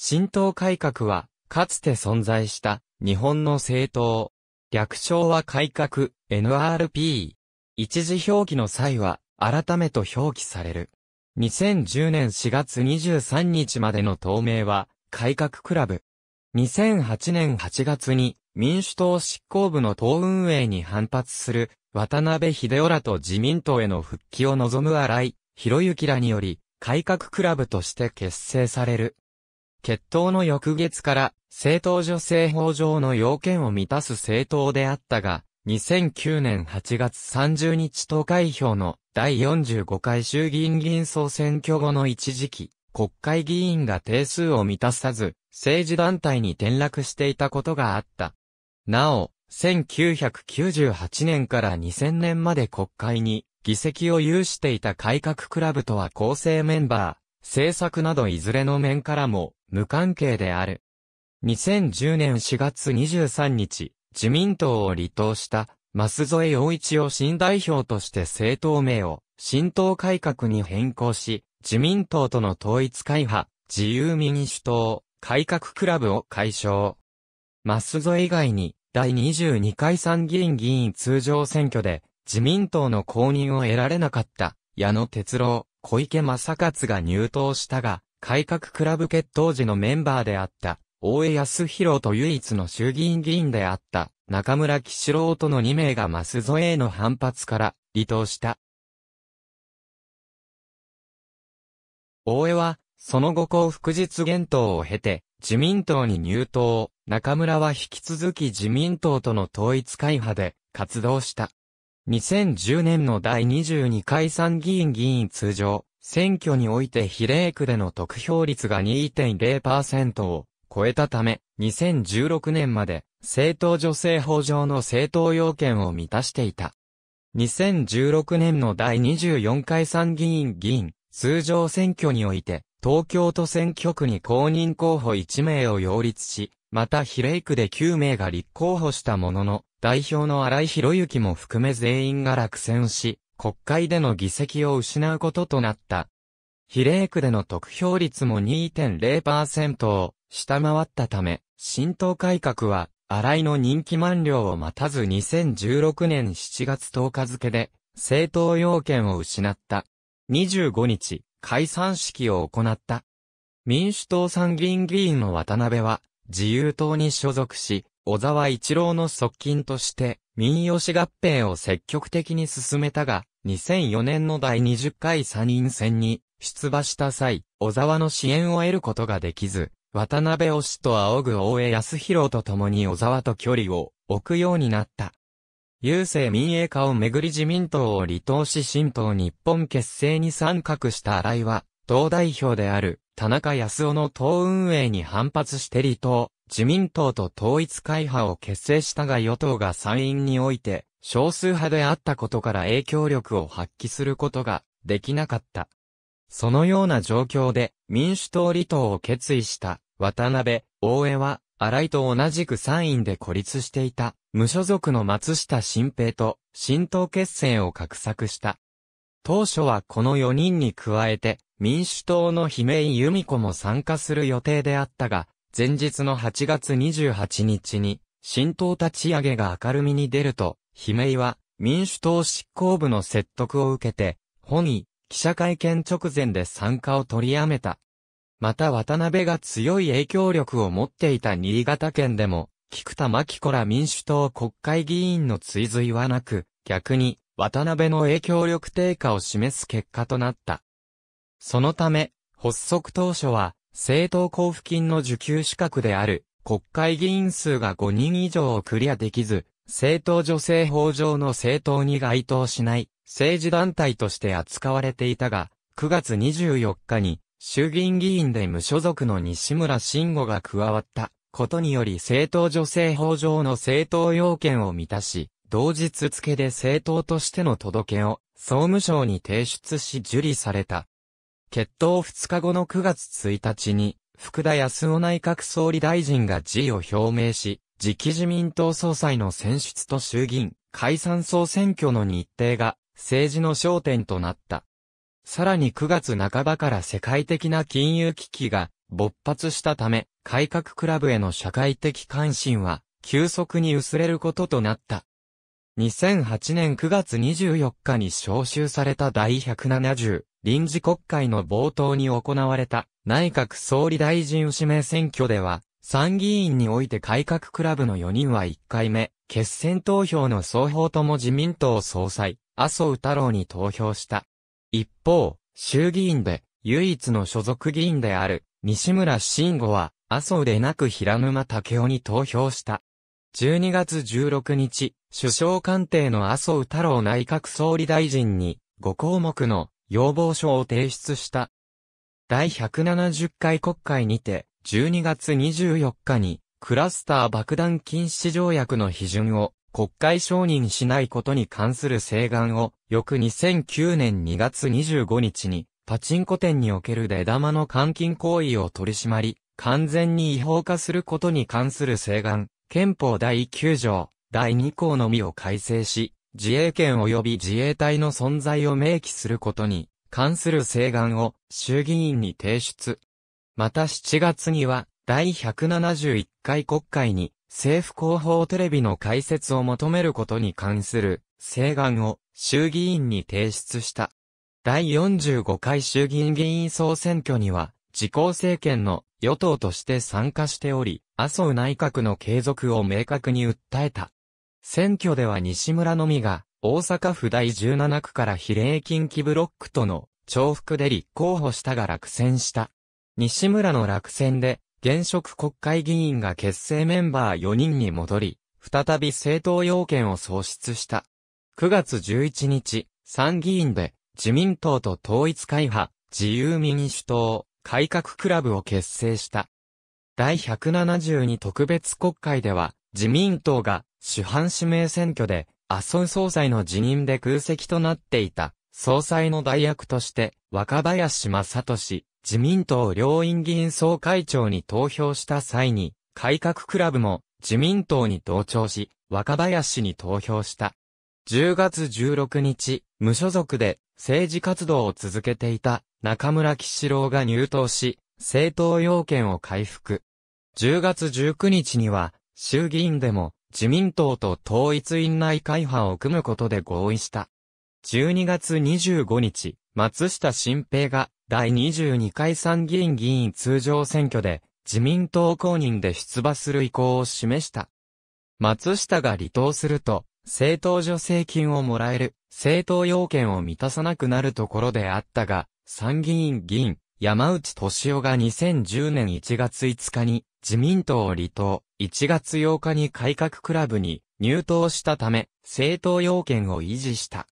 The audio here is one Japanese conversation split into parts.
新党改革は、かつて存在した日本の政党。略称は改革 NRP。一時表記の際は、改めと表記される。2010年4月23日までの党名は、改革クラブ。2008年8月に、民主党執行部の党運営に反発する、渡辺秀夫らと自民党への復帰を望む荒井、博之らにより、改革クラブとして結成される。決闘の翌月から、政党助成法上の要件を満たす政党であったが、2009年8月30日投開票の第45回衆議院議員総選挙後の一時期、国会議員が定数を満たさず、政治団体に転落していたことがあった。なお、1998年から2000年まで国会に議席を有していた改革クラブとは構成メンバー、政策などいずれの面からも無関係である。2010年4月23日、自民党を離党した、増添陽一を新代表として政党名を、新党改革に変更し、自民党との統一会派、自由民主党、改革クラブを解消。増添以外に、第22回参議院議員通常選挙で、自民党の公認を得られなかった、矢野哲郎、小池正勝が入党したが、改革クラブ決闘時のメンバーであった、大江康弘と唯一の衆議院議員であった、中村喜四郎との2名がマス添えへの反発から、離党した。大江は、その後幸福実現党を経て、自民党に入党、中村は引き続き自民党との統一会派で活動した。2010年の第22回参議院議員通常選挙において比例区での得票率が2.0%を超えたため、2016年まで政党女性法上の政党要件を満たしていた。2016年の第24回参議院議員通常選挙において、東京都選挙区に公認候補1名を擁立し、また比例区で9名が立候補したものの、代表の荒井博之も含め全員が落選し、国会での議席を失うこととなった。比例区での得票率も2.0%を下回ったため、新党改革は、新井の任期満了を待たず2016年7月10日付で、政党要件を失った。25日、解散式を行った。民主党参議院議員の渡辺は、自由党に所属し、小沢一郎の側近として、民吉合併を積極的に進めたが、2004年の第20回参院選に出馬した際、小沢の支援を得ることができず、渡辺推しと仰ぐ大江康弘と共に小沢と距離を置くようになった。郵政民営化をめぐり自民党を離党し新党日本結成に参画した新井は、党代表である田中康夫の党運営に反発して離党。自民党と統一会派を結成したが与党が参院において少数派であったことから影響力を発揮することができなかった。そのような状況で民主党離党を決意した渡辺、大江は新井と同じく参院で孤立していた無所属の松下新平と新党結成を画策した。当初はこの4人に加えて民主党の姫井由美子も参加する予定であったが、前日の8月28日に、新党立ち上げが明るみに出ると、悲鳴は、民主党執行部の説得を受けて、本意、記者会見直前で参加を取りやめた。また渡辺が強い影響力を持っていた新潟県でも、菊田真紀子ら民主党国会議員の追随はなく、逆に、渡辺の影響力低下を示す結果となった。そのため、発足当初は、政党交付金の受給資格である国会議員数が5人以上をクリアできず、政党助成法上の政党に該当しない政治団体として扱われていたが、9月24日に衆議院議員で無所属の西村慎吾が加わったことにより政党助成法上の政党要件を満たし、同日付で政党としての届けを総務省に提出し受理された。決闘2日後の9月1日に、福田康夫内閣総理大臣が辞意を表明し、次期自民党総裁の選出と衆議院解散総選挙の日程が政治の焦点となった。さらに9月半ばから世界的な金融危機が勃発したため、改革クラブへの社会的関心は急速に薄れることとなった。2008年9月24日に召集された第170臨時国会の冒頭に行われた内閣総理大臣指名選挙では、参議院において改革クラブの4人は1回目、決選投票の双方とも自民党総裁、麻生太郎に投票した。一方、衆議院で唯一の所属議員である西村慎吾は麻生でなく平沼武雄に投票した。12月16日、首相官邸の麻生太郎内閣総理大臣に5項目の要望書を提出した。第170回国会にて12月24日にクラスター爆弾禁止条約の批准を国会承認しないことに関する請願を翌2009年2月25日にパチンコ店における出玉の監禁行為を取り締まり完全に違法化することに関する請願憲法第9条第2項のみを改正し、自衛権及び自衛隊の存在を明記することに関する請願を衆議院に提出。また7月には第171回国会に政府広報テレビの開設を求めることに関する請願を衆議院に提出した。第45回衆議院議員総選挙には自公政権の与党として参加しており、麻生内閣の継続を明確に訴えた。選挙では西村のみが、大阪府第17区から比例近畿ブロックとの重複で立候補したが落選した。西村の落選で、現職国会議員が結成メンバー4人に戻り、再び政党要件を創出した。9月11日、参議院で、自民党と統一会派、自由民主党、改革クラブを結成した。第172特別国会では、自民党が主犯指名選挙で、麻生総裁の辞任で空席となっていた、総裁の代役として、若林正俊、自民党両院議員総会長に投票した際に、改革クラブも自民党に同調し、若林に投票した。10月16日、無所属で政治活動を続けていた中村吉志郎が入党し、政党要件を回復。10月19日には、衆議院でも自民党と統一院内会派を組むことで合意した。12月25日、松下新平が第22回参議院議員通常選挙で自民党公認で出馬する意向を示した。松下が離党すると、政党助成金をもらえる、政党要件を満たさなくなるところであったが、参議院議員、山内俊夫が2010年1月5日に自民党を離党、1月8日に改革クラブに入党したため、政党要件を維持した。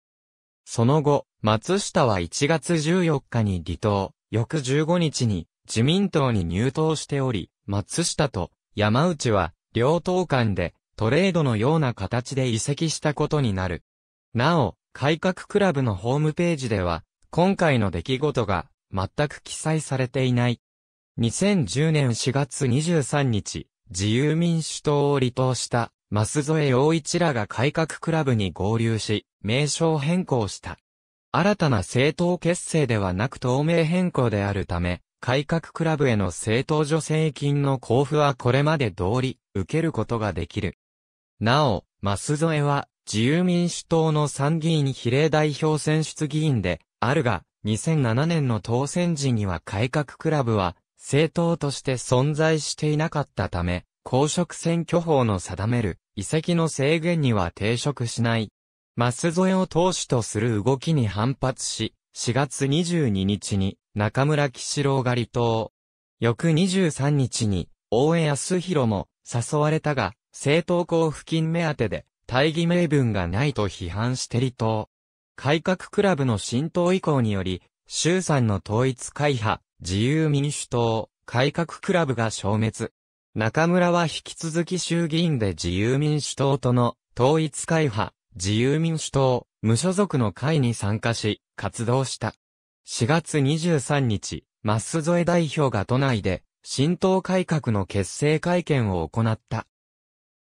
その後、松下は1月14日に離党、翌15日に自民党に入党しており、松下と山内は両党間でトレードのような形で移籍したことになる。なお、改革クラブのホームページでは、今回の出来事が全く記載されていない。2010年4月23日、自由民主党を離党した、舛添陽一らが改革クラブに合流し、名称変更した。新たな政党結成ではなく透明変更であるため、改革クラブへの政党助成金の交付はこれまで通り、受けることができる。なお、舛添は、自由民主党の参議院比例代表選出議員で、あるが、2007年の当選時には改革クラブは、政党として存在していなかったため、公職選挙法の定める、遺跡の制限には抵触しない。マス添えを党首とする動きに反発し、4月22日に中村騎士郎が離党。翌23日に大江康弘も誘われたが、政党交付金目当てで大義名分がないと批判して離党。改革クラブの浸透以降により、衆参の統一会派、自由民主党、改革クラブが消滅。中村は引き続き衆議院で自由民主党との統一会派、自由民主党、無所属の会に参加し、活動した。4月23日、マス添代表が都内で、新党改革の結成会見を行った。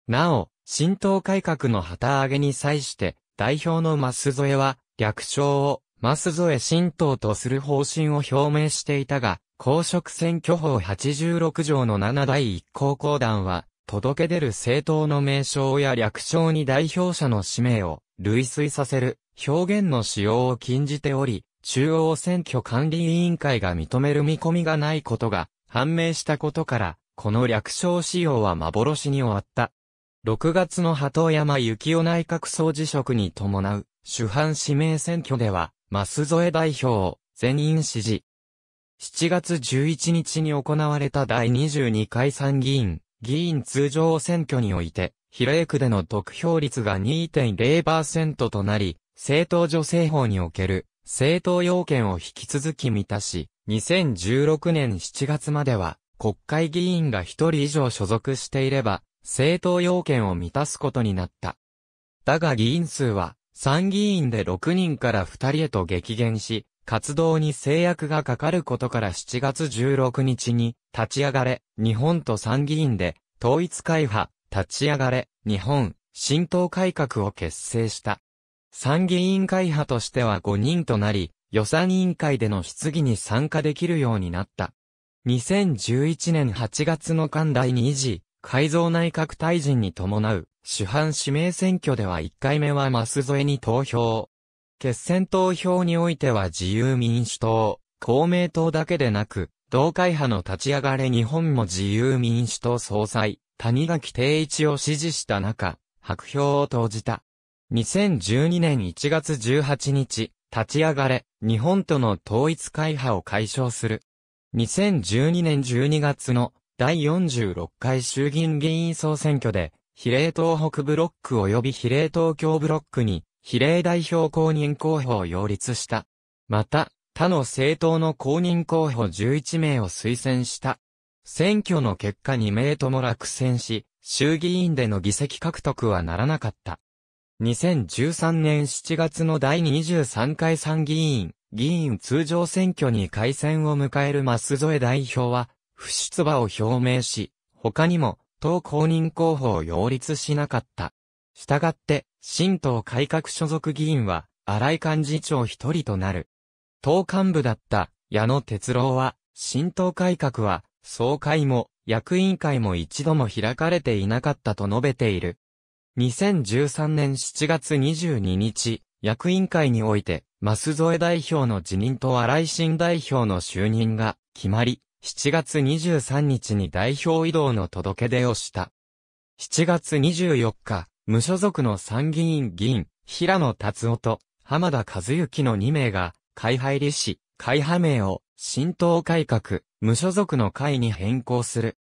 なお、新党改革の旗揚げに際して、代表のマス添は、略称を、マスゾエ神道とする方針を表明していたが、公職選挙法86条の7第1項公団は、届け出る政党の名称や略称に代表者の氏名を類推させる表現の使用を禁じており、中央選挙管理委員会が認める見込みがないことが判明したことから、この略称使用は幻に終わった。6月の鳩山幸夫内閣総辞職に伴う主犯指名選挙では、舛添代表、を全員支持。7月11日に行われた第22回参議院、議員通常選挙において、比例区での得票率が2.0%となり、政党女性法における政党要件を引き続き満たし、2016年7月までは、国会議員が1人以上所属していれば、政党要件を満たすことになった。だが議員数は、参議院で6人から2人へと激減し、活動に制約がかかることから7月16日に、立ち上がれ、日本と参議院で、統一会派、立ち上がれ、日本、新党改革を結成した。参議院会派としては5人となり、予算委員会での質疑に参加できるようになった。2011年8月の官第に維持、改造内閣退陣に伴う主犯指名選挙では1回目はマス添えに投票。決選投票においては自由民主党、公明党だけでなく、同会派の立ち上がれ日本も自由民主党総裁、谷垣定一を支持した中、白票を投じた。2012年1月18日、立ち上がれ、日本との統一会派を解消する。2012年12月の第46回衆議院議員総選挙で、比例東北ブロック及び比例東京ブロックに、比例代表公認候補を擁立した。また、他の政党の公認候補11名を推薦した。選挙の結果2名とも落選し、衆議院での議席獲得はならなかった。2013年7月の第23回参議院、議員通常選挙に改選を迎える舛添代表は、不出馬を表明し、他にも、党公認候補を擁立しなかった。したがって、新党改革所属議員は、荒井幹事長一人となる。党幹部だった矢野哲郎は、新党改革は、総会も、役員会も一度も開かれていなかったと述べている。2013年7月22日、役員会において、増添代表の辞任と荒井新代表の就任が決まり、7月23日に代表移動の届け出をした。7月24日、無所属の参議院議員、平野達夫と浜田和幸の2名が、会派入りし、会派名を、新党改革、無所属の会に変更する。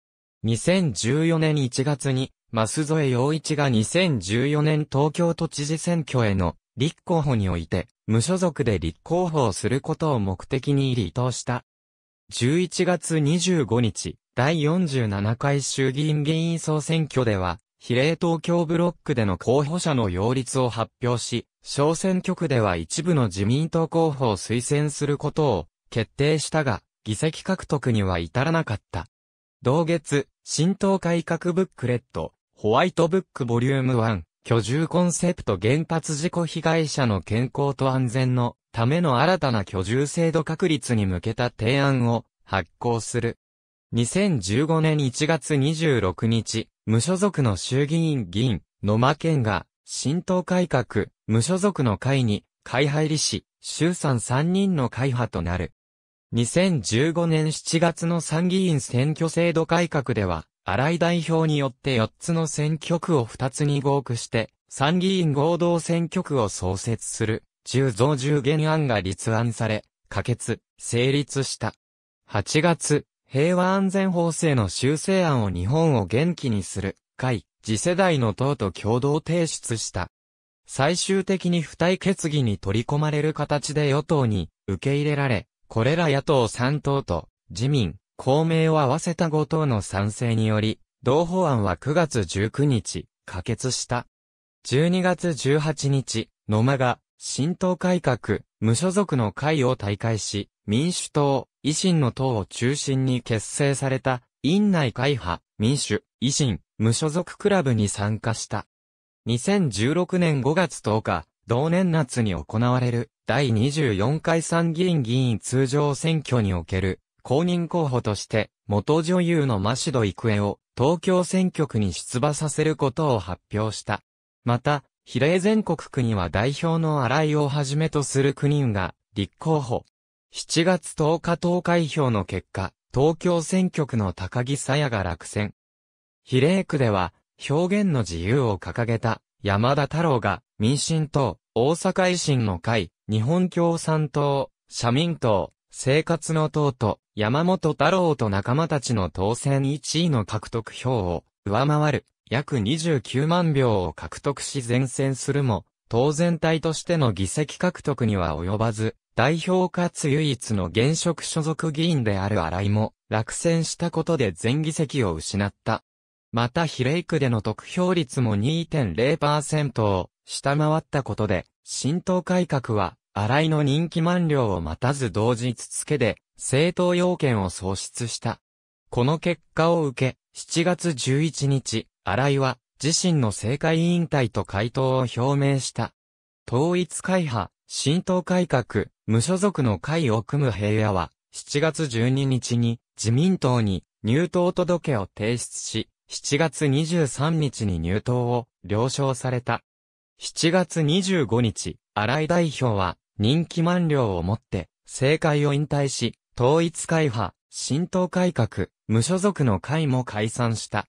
2014年1月に、増添陽一が2014年東京都知事選挙への立候補において、無所属で立候補をすることを目的に離党した。11月25日、第47回衆議院議員総選挙では、比例東京ブロックでの候補者の擁立を発表し、小選挙区では一部の自民党候補を推薦することを決定したが、議席獲得には至らなかった。同月、新党改革ブックレット、ホワイトブックボリューム1、居住コンセプト原発事故被害者の健康と安全のための新たな居住制度確立に向けた提案を発行する。2015年1月26日、無所属の衆議院議員、野間健が、新党改革、無所属の会に、会派入りし、衆参3人の会派となる。2015年7月の参議院選挙制度改革では、新井代表によって4つの選挙区を2つに合区して、参議院合同選挙区を創設する。中増重減案が立案され、可決、成立した。8月、平和安全法制の修正案を日本を元気にする会、次世代の党と共同提出した。最終的に付帯決議に取り込まれる形で与党に受け入れられ、これら野党3党と自民、公明を合わせた5党の賛成により、同法案は9月19日、可決した。12月18日、野間が新党改革、無所属の会を大会し、民主党、維新の党を中心に結成された、院内会派、民主、維新、無所属クラブに参加した。2016年5月10日、同年夏に行われる、第24回参議院議員通常選挙における、公認候補として、元女優のマド・イ育エを、東京選挙区に出馬させることを発表した。また、比例全国区には代表の新井をはじめとする9人が立候補。7月10日投開票の結果、東京選挙区の高木沙耶が落選。比例区では、表現の自由を掲げた山田太郎が民進党、大阪維新の会、日本共産党、社民党、生活の党と山本太郎と仲間たちの当選1位の獲得票を上回る約29万票を獲得し前線するも、党全体としての議席獲得には及ばず、代表かつ唯一の現職所属議員である新井も落選したことで全議席を失った。また比例区での得票率も2.0%を下回ったことで、新党改革は新井の人気満了を待たず同日付で政党要件を創出した。この結果を受け、7月11日、新井は、自身の政界引退と回答を表明した。統一会派、新党改革、無所属の会を組む平野は、7月12日に自民党に入党届を提出し、7月23日に入党を了承された。7月25日、新井代表は任期満了をもって政界を引退し、統一会派、新党改革、無所属の会も解散した。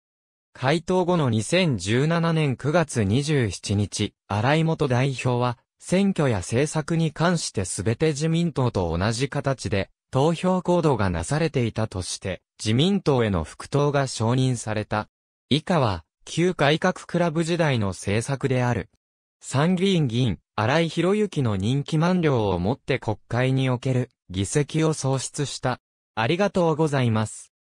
回答後の2017年9月27日、荒井元代表は、選挙や政策に関して全て自民党と同じ形で、投票行動がなされていたとして、自民党への復党が承認された。以下は、旧改革クラブ時代の政策である。参議院議員、荒井博之の任期満了をもって国会における議席を創出した。ありがとうございます。